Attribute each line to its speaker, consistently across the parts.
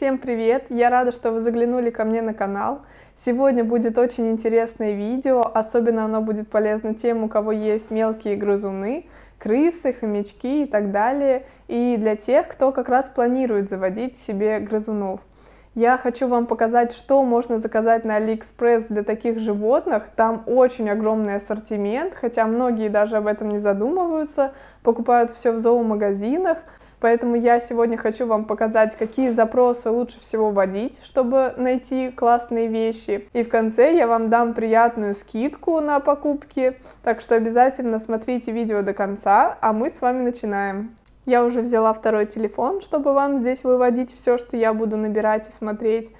Speaker 1: Всем привет! Я рада, что вы заглянули ко мне на канал. Сегодня будет очень интересное видео, особенно оно будет полезно тем, у кого есть мелкие грызуны, крысы, хомячки и так далее, и для тех, кто как раз планирует заводить себе грызунов. Я хочу вам показать, что можно заказать на Алиэкспресс для таких животных. Там очень огромный ассортимент, хотя многие даже об этом не задумываются, покупают все в зоомагазинах, Поэтому я сегодня хочу вам показать, какие запросы лучше всего вводить, чтобы найти классные вещи. И в конце я вам дам приятную скидку на покупки, так что обязательно смотрите видео до конца, а мы с вами начинаем. Я уже взяла второй телефон, чтобы вам здесь выводить все, что я буду набирать и смотреть.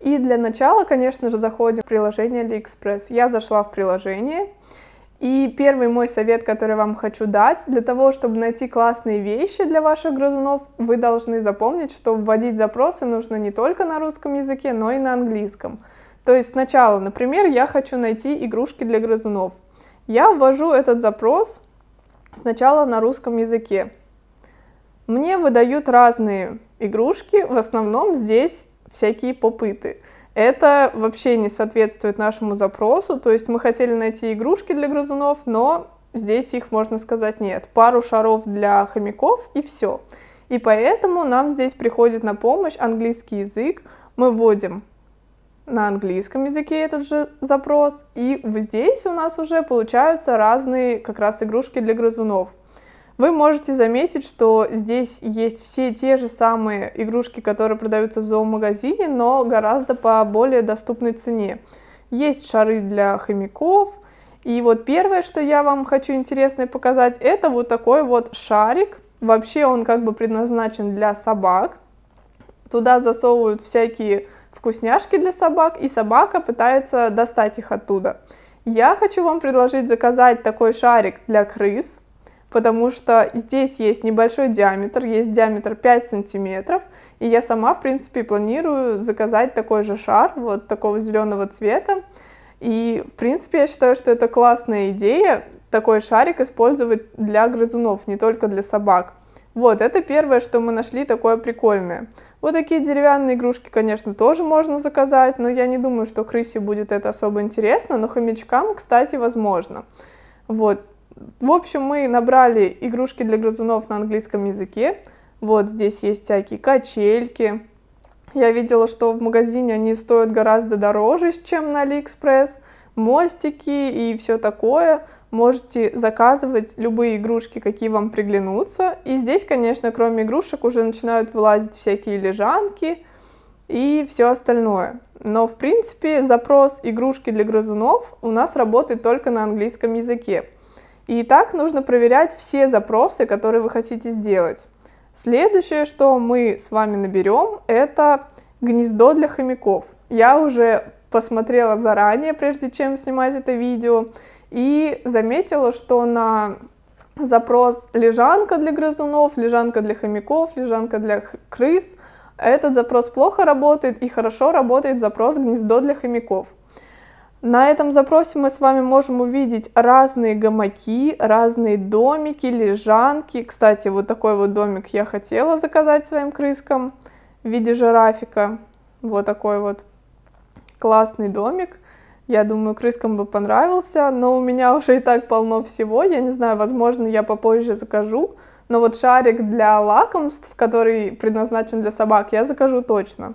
Speaker 1: И для начала, конечно же, заходим в приложение AliExpress. Я зашла в приложение, и первый мой совет, который вам хочу дать, для того, чтобы найти классные вещи для ваших грызунов, вы должны запомнить, что вводить запросы нужно не только на русском языке, но и на английском. То есть сначала, например, я хочу найти игрушки для грызунов. Я ввожу этот запрос сначала на русском языке. Мне выдают разные игрушки, в основном здесь всякие попыты это вообще не соответствует нашему запросу. То есть мы хотели найти игрушки для грызунов, но здесь их, можно сказать, нет. Пару шаров для хомяков и все. И поэтому нам здесь приходит на помощь английский язык. Мы вводим на английском языке этот же запрос, и здесь у нас уже получаются разные как раз игрушки для грызунов вы можете заметить, что здесь есть все те же самые игрушки, которые продаются в зоомагазине, но гораздо по более доступной цене. Есть шары для хомяков, и вот первое, что я вам хочу интересное показать, это вот такой вот шарик. Вообще он как бы предназначен для собак. Туда засовывают всякие вкусняшки для собак, и собака пытается достать их оттуда. Я хочу вам предложить заказать такой шарик для крыс, потому что здесь есть небольшой диаметр, есть диаметр 5 сантиметров, и я сама, в принципе, планирую заказать такой же шар, вот такого зеленого цвета. И, в принципе, я считаю, что это классная идея, такой шарик использовать для грызунов, не только для собак. Вот, это первое, что мы нашли такое прикольное. Вот такие деревянные игрушки, конечно, тоже можно заказать, но я не думаю, что крысе будет это особо интересно, но хомячкам, кстати, возможно. Вот, в общем, мы набрали игрушки для грызунов на английском языке. Вот здесь есть всякие качельки. Я видела, что в магазине они стоят гораздо дороже, чем на Алиэкспресс. Мостики и все такое. Можете заказывать любые игрушки, какие вам приглянутся. И здесь, конечно, кроме игрушек уже начинают вылазить всякие лежанки и все остальное. Но, в принципе, запрос игрушки для грызунов у нас работает только на английском языке. И так нужно проверять все запросы, которые вы хотите сделать. Следующее, что мы с вами наберем, это гнездо для хомяков. Я уже посмотрела заранее, прежде чем снимать это видео, и заметила, что на запрос лежанка для грызунов, лежанка для хомяков, лежанка для крыс, этот запрос плохо работает и хорошо работает запрос гнездо для хомяков. На этом запросе мы с вами можем увидеть разные гамаки, разные домики, лежанки. Кстати, вот такой вот домик я хотела заказать своим крыскам в виде жирафика. Вот такой вот классный домик. Я думаю, крыскам бы понравился, но у меня уже и так полно всего. Я не знаю, возможно, я попозже закажу. Но вот шарик для лакомств, который предназначен для собак, я закажу точно.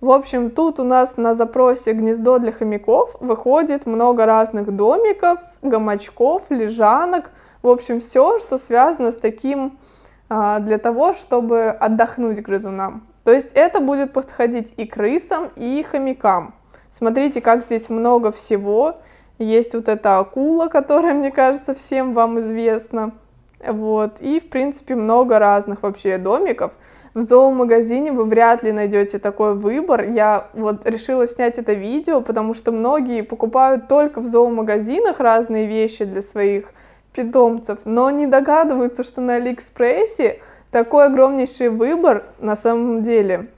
Speaker 1: В общем, тут у нас на запросе «Гнездо для хомяков» выходит много разных домиков, гамачков, лежанок, в общем, все, что связано с таким а, для того, чтобы отдохнуть грызунам. То есть это будет подходить и крысам, и хомякам. Смотрите, как здесь много всего. Есть вот эта акула, которая, мне кажется, всем вам известна. Вот. И, в принципе, много разных вообще домиков. В зоомагазине вы вряд ли найдете такой выбор. Я вот решила снять это видео, потому что многие покупают только в зоомагазинах разные вещи для своих питомцев, но не догадываются, что на Алиэкспрессе такой огромнейший выбор на самом деле.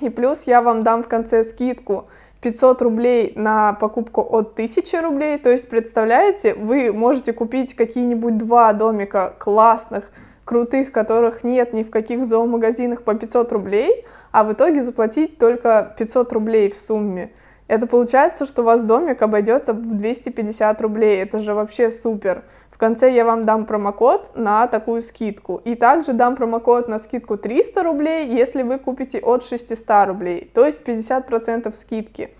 Speaker 1: И плюс я вам дам в конце скидку 500 рублей на покупку от 1000 рублей. То есть, представляете, вы можете купить какие-нибудь два домика классных, крутых, которых нет ни в каких зоомагазинах по 500 рублей, а в итоге заплатить только 500 рублей в сумме. Это получается, что у вас домик обойдется в 250 рублей. Это же вообще супер. В конце я вам дам промокод на такую скидку. И также дам промокод на скидку 300 рублей, если вы купите от 600 рублей, то есть 50% скидки.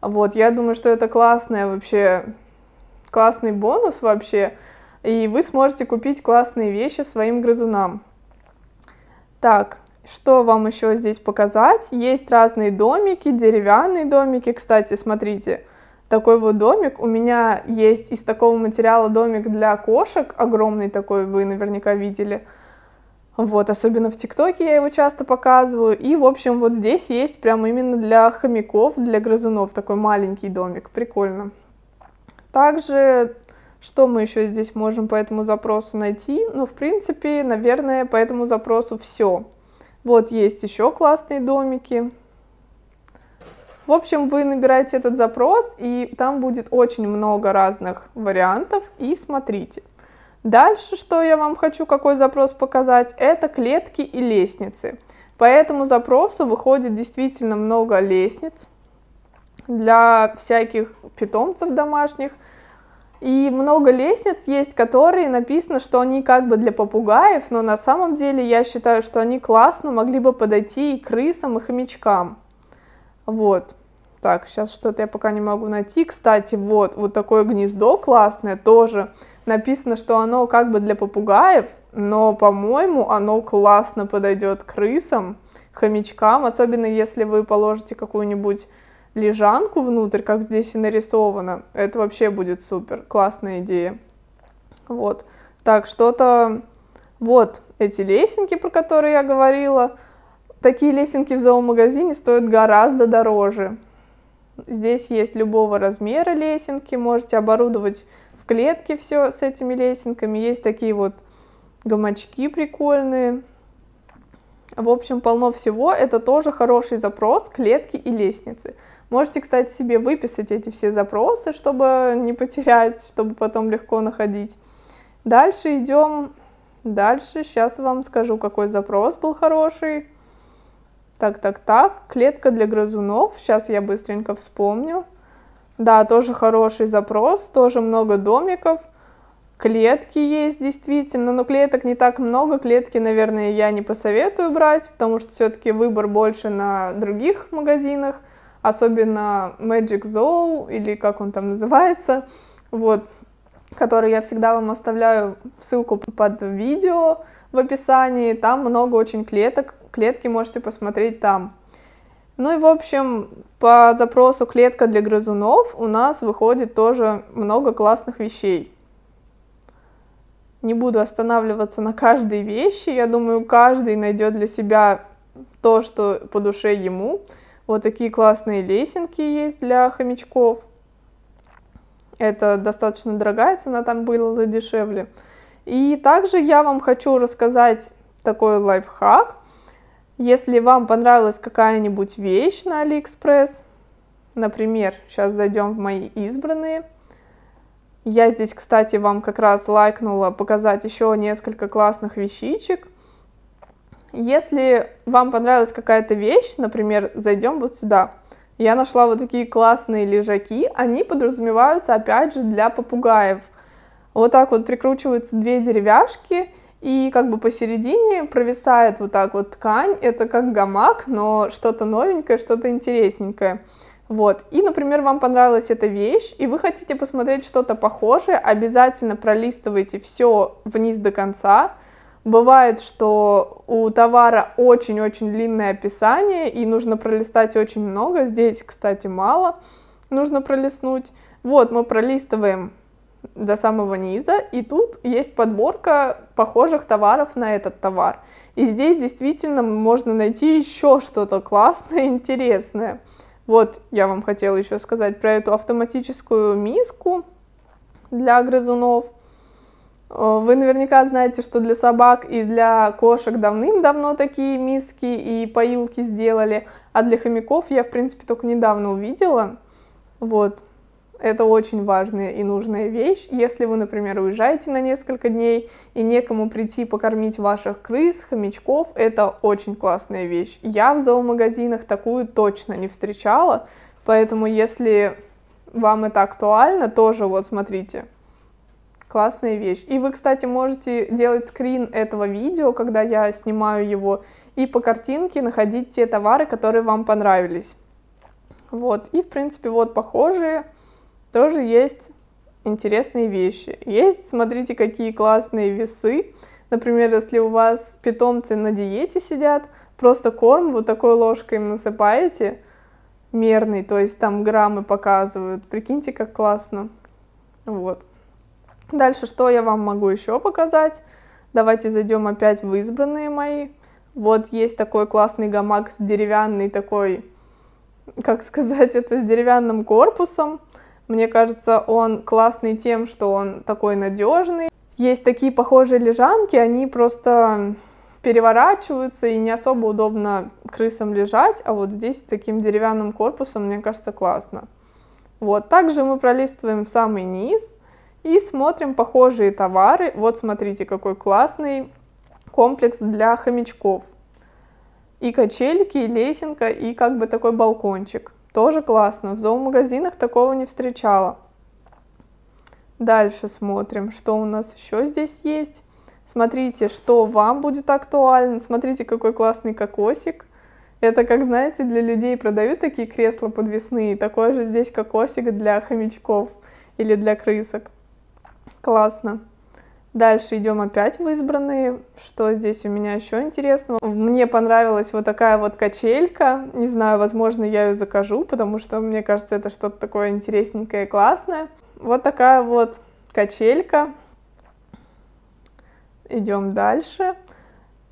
Speaker 1: Вот, я думаю, что это классная вообще, классный бонус вообще и вы сможете купить классные вещи своим грызунам. Так, что вам еще здесь показать? Есть разные домики, деревянные домики. Кстати, смотрите, такой вот домик. У меня есть из такого материала домик для кошек, огромный такой, вы наверняка видели. Вот, особенно в ТикТоке я его часто показываю. И, в общем, вот здесь есть прям именно для хомяков, для грызунов такой маленький домик. Прикольно. Также что мы еще здесь можем по этому запросу найти? Ну, в принципе, наверное, по этому запросу все. Вот есть еще классные домики. В общем, вы набираете этот запрос, и там будет очень много разных вариантов, и смотрите. Дальше, что я вам хочу, какой запрос показать, это клетки и лестницы. По этому запросу выходит действительно много лестниц для всяких питомцев домашних – и много лестниц есть, которые написано, что они как бы для попугаев, но на самом деле я считаю, что они классно могли бы подойти и крысам, и хомячкам. Вот. Так, сейчас что-то я пока не могу найти. Кстати, вот, вот такое гнездо классное тоже. Написано, что оно как бы для попугаев, но, по-моему, оно классно подойдет крысам, хомячкам, особенно если вы положите какую-нибудь лежанку внутрь, как здесь и нарисовано, это вообще будет супер, классная идея. Вот, так, что-то... Вот эти лесенки, про которые я говорила, такие лесенки в зоомагазине стоят гораздо дороже. Здесь есть любого размера лесенки, можете оборудовать в клетке все с этими лесенками. Есть такие вот гамачки прикольные. В общем, полно всего. Это тоже хороший запрос клетки и лестницы. Можете, кстати, себе выписать эти все запросы, чтобы не потерять, чтобы потом легко находить. Дальше идем. Дальше сейчас вам скажу, какой запрос был хороший. Так, так, так. Клетка для грызунов. Сейчас я быстренько вспомню. Да, тоже хороший запрос, тоже много домиков. Клетки есть действительно, но клеток не так много. Клетки, наверное, я не посоветую брать, потому что все-таки выбор больше на других магазинах – особенно Magic Zoo, или как он там называется, вот, который я всегда вам оставляю ссылку под видео в описании, там много очень клеток, клетки можете посмотреть там. Ну и, в общем, по запросу «Клетка для грызунов» у нас выходит тоже много классных вещей. Не буду останавливаться на каждой вещи, я думаю, каждый найдет для себя то, что по душе ему – вот такие классные лесенки есть для хомячков. Это достаточно дорогая цена, там было дешевле. И также я вам хочу рассказать такой лайфхак. Если вам понравилась какая-нибудь вещь на Алиэкспресс, например, сейчас зайдем в мои избранные. Я здесь, кстати, вам как раз лайкнула показать еще несколько классных вещичек. Если вам понравилась какая-то вещь, например, зайдем вот сюда. Я нашла вот такие классные лежаки. Они подразумеваются, опять же, для попугаев. Вот так вот прикручиваются две деревяшки, и как бы посередине провисает вот так вот ткань. Это как гамак, но что-то новенькое, что-то интересненькое. Вот. И, например, вам понравилась эта вещь, и вы хотите посмотреть что-то похожее, обязательно пролистывайте все вниз до конца, Бывает, что у товара очень-очень длинное описание, и нужно пролистать очень много. Здесь, кстати, мало нужно пролистнуть. Вот, мы пролистываем до самого низа, и тут есть подборка похожих товаров на этот товар. И здесь действительно можно найти еще что-то классное, интересное. Вот я вам хотела еще сказать про эту автоматическую миску для грызунов. Вы наверняка знаете, что для собак и для кошек давным-давно такие миски и поилки сделали, а для хомяков я, в принципе, только недавно увидела. Вот, это очень важная и нужная вещь. Если вы, например, уезжаете на несколько дней и некому прийти покормить ваших крыс, хомячков, это очень классная вещь. Я в зоомагазинах такую точно не встречала, поэтому если вам это актуально, тоже вот смотрите, классная вещь. И вы, кстати, можете делать скрин этого видео, когда я снимаю его, и по картинке находить те товары, которые вам понравились. Вот, и, в принципе, вот похожие тоже есть интересные вещи. Есть, смотрите, какие классные весы. Например, если у вас питомцы на диете сидят, просто корм вот такой ложкой им насыпаете, мерный, то есть там граммы показывают. Прикиньте, как классно. Вот. Дальше, что я вам могу еще показать? Давайте зайдем опять в избранные мои. Вот есть такой классный гамак с деревянный такой, как сказать, это с деревянным корпусом. Мне кажется, он классный тем, что он такой надежный. Есть такие похожие лежанки, они просто переворачиваются и не особо удобно крысам лежать, а вот здесь с таким деревянным корпусом, мне кажется, классно. Вот, также мы пролистываем в самый низ, и смотрим похожие товары. Вот смотрите, какой классный комплекс для хомячков. И качельки, и лесенка, и как бы такой балкончик. Тоже классно. В зоомагазинах такого не встречала. Дальше смотрим, что у нас еще здесь есть. Смотрите, что вам будет актуально. Смотрите, какой классный кокосик. Это, как знаете, для людей продают такие кресла подвесные. Такой же здесь кокосик для хомячков или для крысок. Классно. Дальше идем опять в избранные. Что здесь у меня еще интересного? Мне понравилась вот такая вот качелька. Не знаю, возможно, я ее закажу, потому что мне кажется, это что-то такое интересненькое и классное. Вот такая вот качелька. Идем дальше.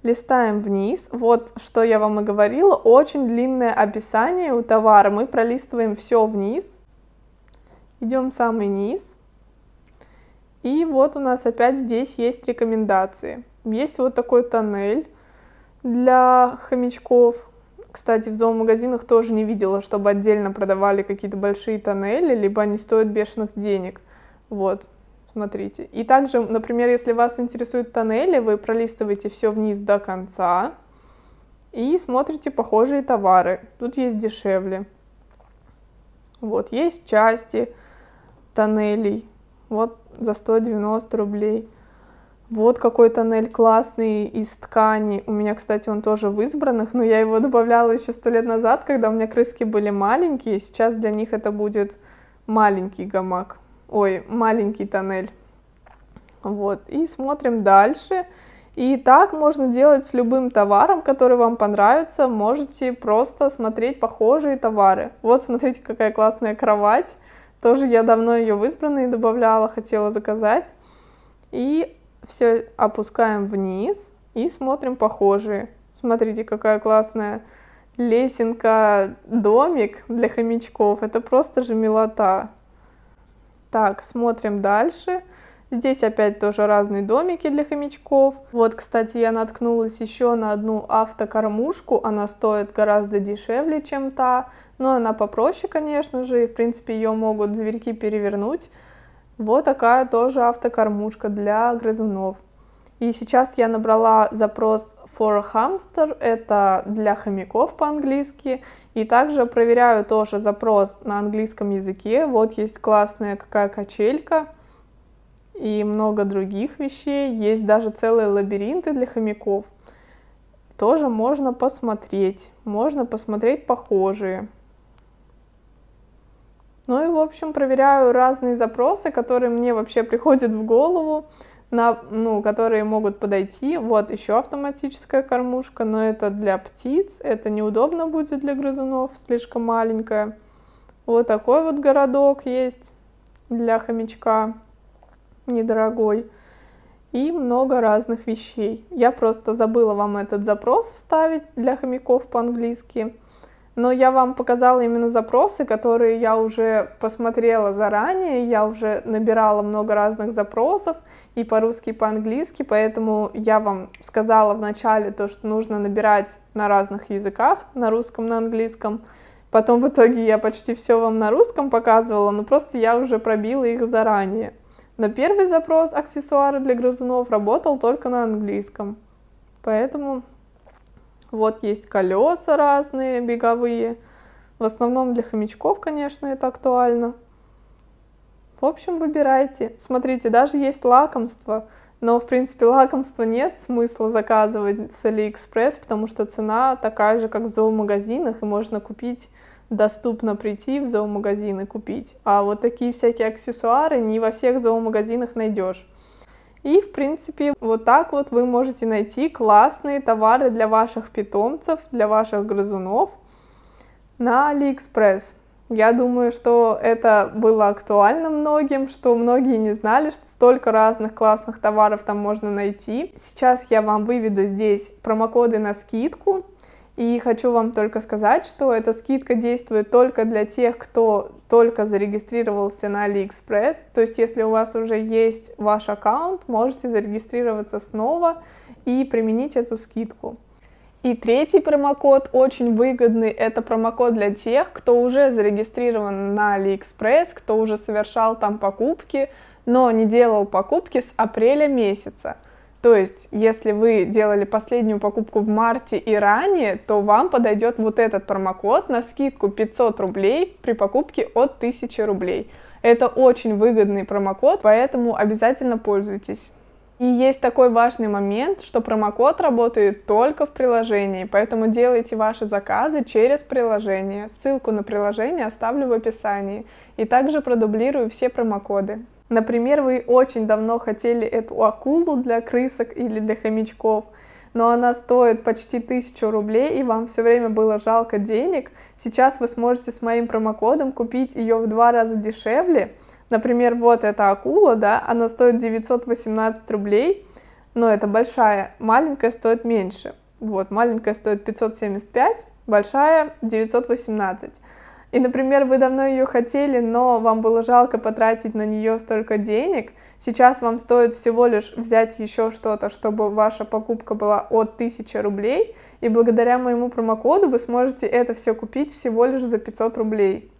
Speaker 1: Листаем вниз. Вот что я вам и говорила. Очень длинное описание у товара. Мы пролистываем все вниз. Идем самый низ. И вот у нас опять здесь есть рекомендации. Есть вот такой тоннель для хомячков. Кстати, в зоомагазинах тоже не видела, чтобы отдельно продавали какие-то большие тоннели, либо они стоят бешеных денег. Вот, смотрите. И также, например, если вас интересуют тоннели, вы пролистываете все вниз до конца и смотрите похожие товары. Тут есть дешевле. Вот, есть части тоннелей, вот за 190 рублей. Вот какой тоннель классный из ткани. У меня, кстати, он тоже в избранных, но я его добавляла еще сто лет назад, когда у меня крыски были маленькие. Сейчас для них это будет маленький гамак. Ой, маленький тоннель. Вот, и смотрим дальше. И так можно делать с любым товаром, который вам понравится. Можете просто смотреть похожие товары. Вот, смотрите, какая классная кровать. Тоже я давно ее в избранные добавляла, хотела заказать. И все опускаем вниз и смотрим похожие. Смотрите, какая классная лесенка, домик для хомячков. Это просто же милота. Так, смотрим дальше. Дальше. Здесь опять тоже разные домики для хомячков. Вот, кстати, я наткнулась еще на одну автокормушку. Она стоит гораздо дешевле, чем та. Но она попроще, конечно же, и, в принципе, ее могут зверьки перевернуть. Вот такая тоже автокормушка для грызунов. И сейчас я набрала запрос for hamster, это для хомяков по-английски. И также проверяю тоже запрос на английском языке. Вот есть классная какая качелька и много других вещей. Есть даже целые лабиринты для хомяков. Тоже можно посмотреть. Можно посмотреть похожие. Ну и, в общем, проверяю разные запросы, которые мне вообще приходят в голову, на, ну, которые могут подойти. Вот еще автоматическая кормушка, но это для птиц, это неудобно будет для грызунов, слишком маленькая. Вот такой вот городок есть для хомячка недорогой и много разных вещей. Я просто забыла вам этот запрос вставить для хомяков по-английски, но я вам показала именно запросы, которые я уже посмотрела заранее, я уже набирала много разных запросов и по-русски, и по-английски, поэтому я вам сказала вначале то, что нужно набирать на разных языках, на русском, на английском, Потом в итоге я почти все вам на русском показывала, но просто я уже пробила их заранее. Но первый запрос аксессуары для грызунов работал только на английском. Поэтому вот есть колеса разные, беговые. В основном для хомячков, конечно, это актуально. В общем, выбирайте. Смотрите, даже есть лакомство. Но, в принципе, лакомства нет смысла заказывать с Алиэкспресс, потому что цена такая же, как в зоомагазинах, и можно купить доступно прийти в зоомагазин и купить. А вот такие всякие аксессуары не во всех зоомагазинах найдешь. И, в принципе, вот так вот вы можете найти классные товары для ваших питомцев, для ваших грызунов на Алиэкспресс. Я думаю, что это было актуально многим, что многие не знали, что столько разных классных товаров там можно найти. Сейчас я вам выведу здесь промокоды на скидку, и хочу вам только сказать, что эта скидка действует только для тех, кто только зарегистрировался на AliExpress. То есть, если у вас уже есть ваш аккаунт, можете зарегистрироваться снова и применить эту скидку. И третий промокод очень выгодный. Это промокод для тех, кто уже зарегистрирован на AliExpress, кто уже совершал там покупки, но не делал покупки с апреля месяца – то есть, если вы делали последнюю покупку в марте и ранее, то вам подойдет вот этот промокод на скидку 500 рублей при покупке от 1000 рублей. Это очень выгодный промокод, поэтому обязательно пользуйтесь. И есть такой важный момент, что промокод работает только в приложении, поэтому делайте ваши заказы через приложение. Ссылку на приложение оставлю в описании. И также продублирую все промокоды. Например, вы очень давно хотели эту акулу для крысок или для хомячков, но она стоит почти 1000 рублей, и вам все время было жалко денег. Сейчас вы сможете с моим промокодом купить ее в два раза дешевле. Например, вот эта акула, да, она стоит 918 рублей, но это большая, маленькая стоит меньше. Вот, маленькая стоит 575, большая 918. И, например, вы давно ее хотели, но вам было жалко потратить на нее столько денег. Сейчас вам стоит всего лишь взять еще что-то, чтобы ваша покупка была от 1000 рублей. И благодаря моему промокоду вы сможете это все купить всего лишь за 500 рублей.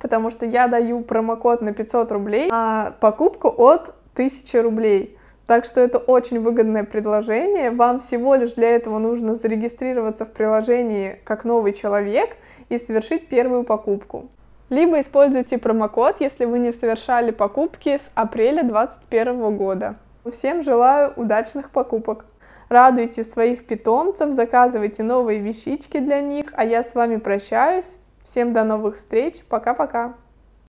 Speaker 1: Потому что я даю промокод на 500 рублей, а покупку от 1000 рублей. Так что это очень выгодное предложение. Вам всего лишь для этого нужно зарегистрироваться в приложении как новый человек и совершить первую покупку. Либо используйте промокод, если вы не совершали покупки с апреля 2021 года. Всем желаю удачных покупок! Радуйте своих питомцев, заказывайте новые вещички для них, а я с вами прощаюсь. Всем до новых встреч, пока-пока!